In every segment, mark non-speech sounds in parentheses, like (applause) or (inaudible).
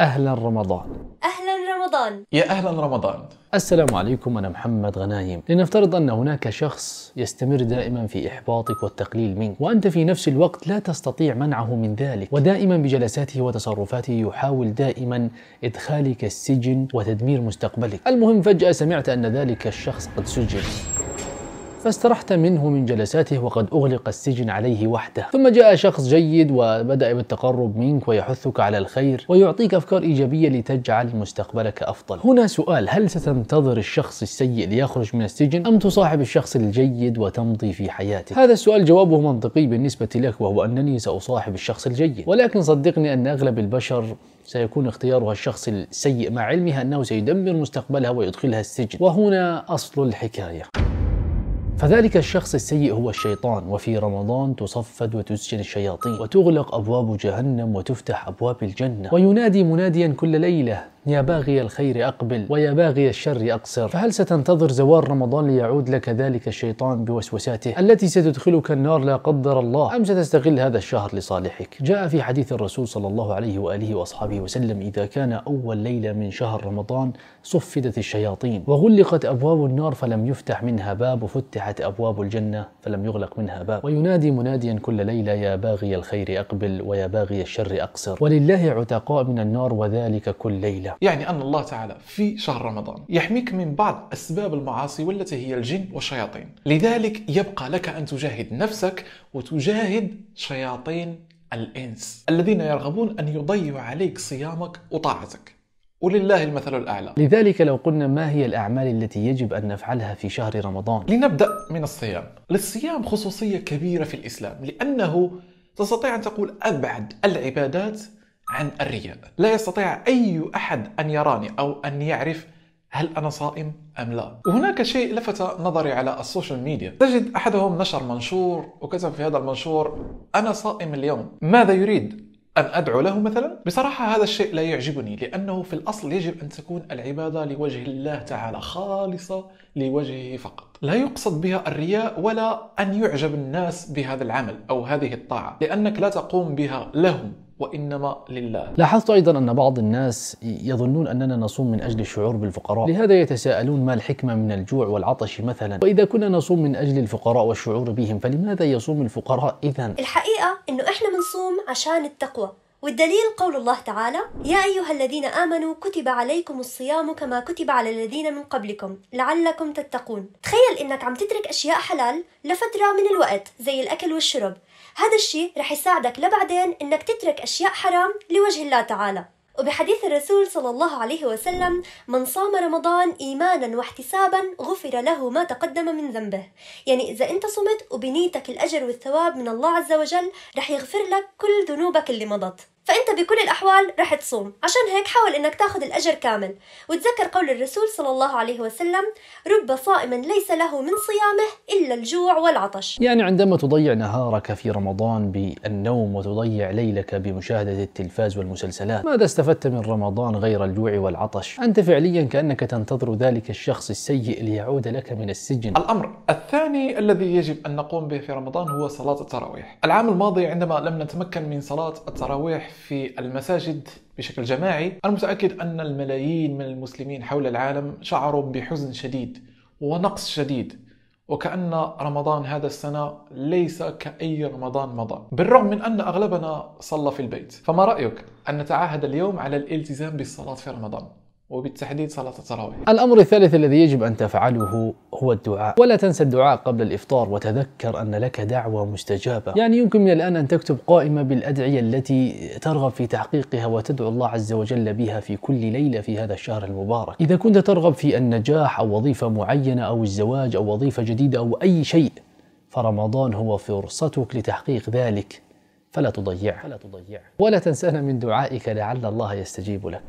أهلا رمضان أهلا رمضان يا أهلا رمضان السلام عليكم أنا محمد غنايم لنفترض أن هناك شخص يستمر دائما في إحباطك والتقليل منك وأنت في نفس الوقت لا تستطيع منعه من ذلك ودائما بجلساته وتصرفاته يحاول دائما إدخالك السجن وتدمير مستقبلك المهم فجأة سمعت أن ذلك الشخص قد سجن فاسترحت منه من جلساته وقد أغلق السجن عليه وحده ثم جاء شخص جيد وبدأ بالتقرب منك ويحثك على الخير ويعطيك أفكار إيجابية لتجعل مستقبلك أفضل هنا سؤال هل ستنتظر الشخص السيء ليخرج من السجن أم تصاحب الشخص الجيد وتمضي في حياتك هذا السؤال جوابه منطقي بالنسبة لك وهو أنني سأصاحب الشخص الجيد ولكن صدقني أن أغلب البشر سيكون اختيارها الشخص السيء مع علمها أنه سيدمر مستقبلها ويدخلها السجن وهنا أصل الحكاية فذلك الشخص السيء هو الشيطان وفي رمضان تصفد وتسجن الشياطين وتغلق أبواب جهنم وتفتح أبواب الجنة وينادي مناديا كل ليلة يا باغي الخير أقبل ويا باغي الشر أقصر فهل ستنتظر زوال رمضان ليعود لك ذلك الشيطان بوسوساته التي ستدخلك النار لا قدر الله أم ستستغل هذا الشهر لصالحك جاء في حديث الرسول صلى الله عليه وآله وأصحابه وسلم إذا كان أول ليلة من شهر رمضان صفدت الشياطين وغلقت أبواب النار فلم يفتح منها باب وفتحت أبواب الجنة فلم يغلق منها باب وينادي مناديا كل ليلة يا باغي الخير أقبل ويا باغي الشر أقصر ولله عتقاء من النار وذلك كل ليلة الأيام يعني أن الله تعالى في شهر رمضان يحميك من بعض أسباب المعاصي والتي هي الجن والشياطين لذلك يبقى لك أن تجاهد نفسك وتجاهد شياطين الإنس الذين يرغبون أن يضيعوا عليك صيامك وطاعتك ولله المثل الأعلى لذلك لو قلنا ما هي الأعمال التي يجب أن نفعلها في شهر رمضان لنبدأ من الصيام للصيام خصوصية كبيرة في الإسلام لأنه تستطيع أن تقول أبعد العبادات عن الرياء لا يستطيع أي أحد أن يراني أو أن يعرف هل أنا صائم أم لا؟ وهناك شيء لفت نظري على السوشيال ميديا تجد أحدهم نشر منشور وكتب في هذا المنشور أنا صائم اليوم ماذا يريد؟ أن أدعو له مثلا؟ بصراحة هذا الشيء لا يعجبني لأنه في الأصل يجب أن تكون العبادة لوجه الله تعالى خالصة لوجهه فقط لا يقصد بها الرياء ولا أن يعجب الناس بهذا العمل أو هذه الطاعة لأنك لا تقوم بها لهم وإنما لله لاحظت أيضا أن بعض الناس يظنون أننا نصوم من أجل الشعور بالفقراء لهذا يتساءلون ما الحكمة من الجوع والعطش مثلا وإذا كنا نصوم من أجل الفقراء والشعور بهم فلماذا يصوم الفقراء إذا؟ الحقيقة أنه إحنا بنصوم عشان التقوى والدليل قول الله تعالى يا أيها الذين آمنوا كتب عليكم الصيام كما كتب على الذين من قبلكم لعلكم تتقون تخيل إنك عم تترك أشياء حلال لفترة من الوقت زي الأكل والشرب هذا الشيء رح يساعدك لبعدين إنك تترك أشياء حرام لوجه الله تعالى وبحديث الرسول صلى الله عليه وسلم من صام رمضان إيمانا واحتسابا غفر له ما تقدم من ذنبه يعني إذا أنت صمت وبنيتك الأجر والثواب من الله عز وجل رح يغفر لك كل ذنوبك اللي مضت فأنت بكل الأحوال رح تصوم عشان هيك حاول أنك تاخذ الأجر كامل وتذكر قول الرسول صلى الله عليه وسلم رب صائم ليس له من صيامه إلا الجوع والعطش يعني عندما تضيع نهارك في رمضان بالنوم وتضيع ليلك بمشاهدة التلفاز والمسلسلات ماذا استفدت من رمضان غير الجوع والعطش؟ أنت فعليا كأنك تنتظر ذلك الشخص السيء ليعود لك من السجن الأمر الثاني الذي يجب أن نقوم به في رمضان هو صلاة التراويح العام الماضي عندما لم نتمكن من صلاة التراويح في المساجد بشكل جماعي أنا متأكد أن الملايين من المسلمين حول العالم شعروا بحزن شديد ونقص شديد وكأن رمضان هذا السنة ليس كأي رمضان مضى بالرغم من أن أغلبنا صلى في البيت فما رأيك أن نتعاهد اليوم على الالتزام بالصلاة في رمضان وبالتحديد صلاة التراويح الأمر الثالث الذي يجب أن تفعله هو الدعاء ولا تنسى الدعاء قبل الإفطار وتذكر أن لك دعوة مستجابة يعني يمكن من الآن أن تكتب قائمة بالأدعية التي ترغب في تحقيقها وتدعو الله عز وجل بها في كل ليلة في هذا الشهر المبارك إذا كنت ترغب في النجاح أو وظيفة معينة أو الزواج أو وظيفة جديدة أو أي شيء فرمضان هو فرصتك لتحقيق ذلك فلا تضيعه فلا تضيع ولا تنسانا من دعائك لعل الله يستجيب لك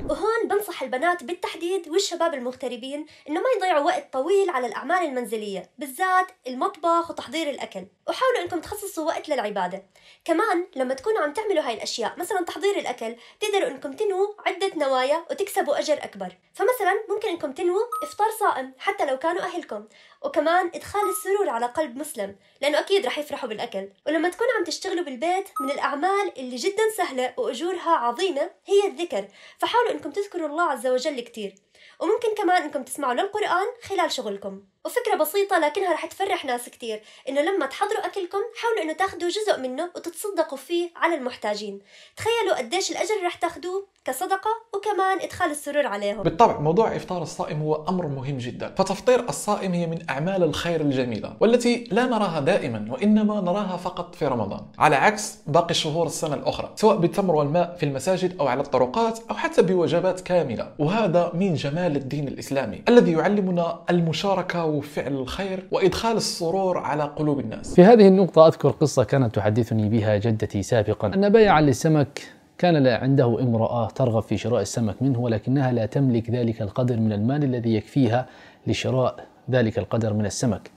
البنات بالتحديد والشباب المغتربين انه ما يضيعوا وقت طويل على الاعمال المنزليه بالذات المطبخ وتحضير الاكل وحاولوا انكم تخصصوا وقت للعباده كمان لما تكونوا عم تعملوا هاي الاشياء مثلا تحضير الاكل تقدروا انكم تنووا عده نوايا وتكسبوا اجر اكبر فمثلا ممكن انكم تنووا افطار صائم حتى لو كانوا اهلكم وكمان إدخال السرور على قلب مسلم لأنه أكيد رح يفرحوا بالأكل ولما تكون عم تشتغلوا بالبيت من الأعمال اللي جدا سهلة وأجورها عظيمة هي الذكر فحاولوا أنكم تذكروا الله عز وجل كتير وممكن كمان أنكم تسمعوا للقرآن خلال شغلكم وفكرة بسيطة لكنها رح تفرح ناس كتير إنه لما تحضروا أكلكم حاولوا إنه تاخدوا جزء منه وتتصدقوا فيه على المحتاجين تخيلوا قديش الأجر رح تاخدوه كصدقة وكمان إدخال السرور عليهم بالطبع موضوع إفطار الصائم هو أمر مهم جدا فتفطير الصائم هي من أعمال الخير الجميلة والتي لا نراها دائما وإنما نراها فقط في رمضان على عكس باقي شهور السنة الأخرى سواء بالتمر والماء في المساجد أو على الطرقات أو حتى بوجبات كاملة وهذا من جمال الدين الإسلامي الذي يعلمنا المشاركة وفعل الخير وإدخال السرور على قلوب الناس في هذه النقطة أذكر قصة كانت تحدثني بها جدتي سابقا أن بائعا للسمك كان عنده امرأة ترغب في شراء السمك منه ولكنها لا تملك ذلك القدر من المال الذي يكفيها لشراء ذلك القدر من السمك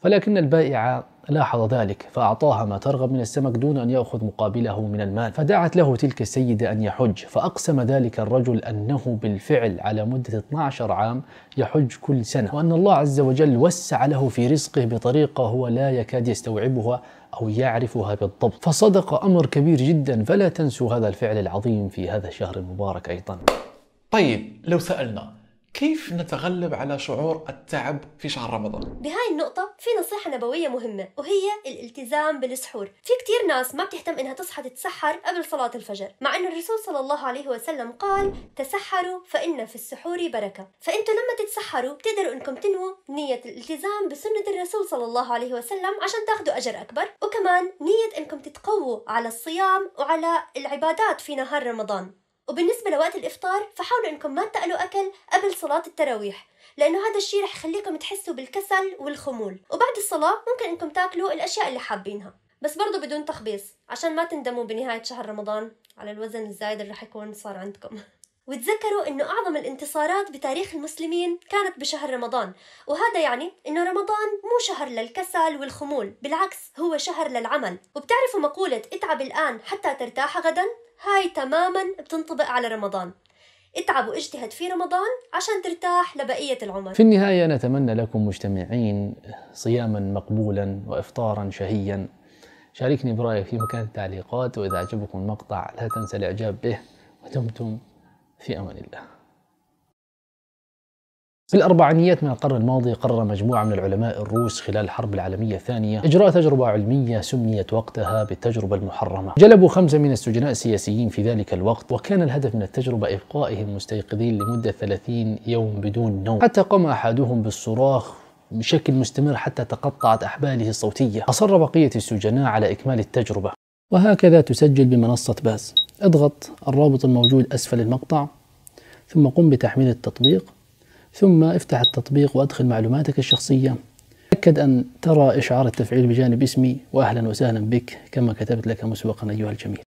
فلكن البائعة لاحظ ذلك فأعطاها ما ترغب من السمك دون أن يأخذ مقابله من المال فدعت له تلك السيدة أن يحج فأقسم ذلك الرجل أنه بالفعل على مدة 12 عام يحج كل سنة وأن الله عز وجل وسع له في رزقه بطريقة هو لا يكاد يستوعبها أو يعرفها بالضبط فصدق أمر كبير جدا فلا تنسوا هذا الفعل العظيم في هذا الشهر المبارك أيضا طيب لو سألنا كيف نتغلب على شعور التعب في شهر رمضان؟ بهاي النقطة في نصيحة نبوية مهمة وهي الالتزام بالسحور، في كتير ناس ما بتهتم انها تصحى تتسحر قبل صلاة الفجر، مع انه الرسول صلى الله عليه وسلم قال: تسحروا فإن في السحور بركة، فأنتوا لما تتسحروا بتقدروا انكم تنووا نية الالتزام بسنة الرسول صلى الله عليه وسلم عشان تاخذوا أجر أكبر، وكمان نية انكم تتقووا على الصيام وعلى العبادات في نهار رمضان، وبالنسبة لوقت الإفطار فحاولوا إنكم ما تأكلوا أكل قبل صلاة التراويح لأنه هذا الشيء رح يخليكم تحسوا بالكسل والخمول وبعد الصلاة ممكن إنكم تاكلوا الأشياء اللي حابينها بس برضو بدون تخبيص عشان ما تندموا بنهاية شهر رمضان على الوزن الزايد اللي رح يكون صار عندكم (laughs) وتذكروا انه اعظم الانتصارات بتاريخ المسلمين كانت بشهر رمضان وهذا يعني انه رمضان مو شهر للكسل والخمول بالعكس هو شهر للعمل وبتعرفوا مقولة اتعب الان حتى ترتاح غدا هاي تماما بتنطبق على رمضان اتعب واجتهد في رمضان عشان ترتاح لبقية العمر في النهاية نتمنى لكم مجتمعين صياما مقبولا وإفطارا شهيا شاركني برأيك في مكان التعليقات وإذا عجبكم المقطع لا تنسى الإعجاب به ودمتم في أمان الله في الأربعينيات من القرن الماضي قرر مجموعة من العلماء الروس خلال الحرب العالمية الثانية إجراء تجربة علمية سميت وقتها بالتجربة المحرمة جلبوا خمسة من السجناء السياسيين في ذلك الوقت وكان الهدف من التجربة إبقائهم مستيقظين لمدة 30 يوم بدون نوم حتى قام أحدهم بالصراخ بشكل مستمر حتى تقطعت أحباله الصوتية أصر بقية السجناء على إكمال التجربة وهكذا تسجل بمنصة باز اضغط الرابط الموجود أسفل المقطع ثم قم بتحميل التطبيق ثم افتح التطبيق وادخل معلوماتك الشخصية تأكد أن ترى إشعار التفعيل بجانب اسمي وأهلا وسهلا بك كما كتبت لك مسبقا أيها الجميل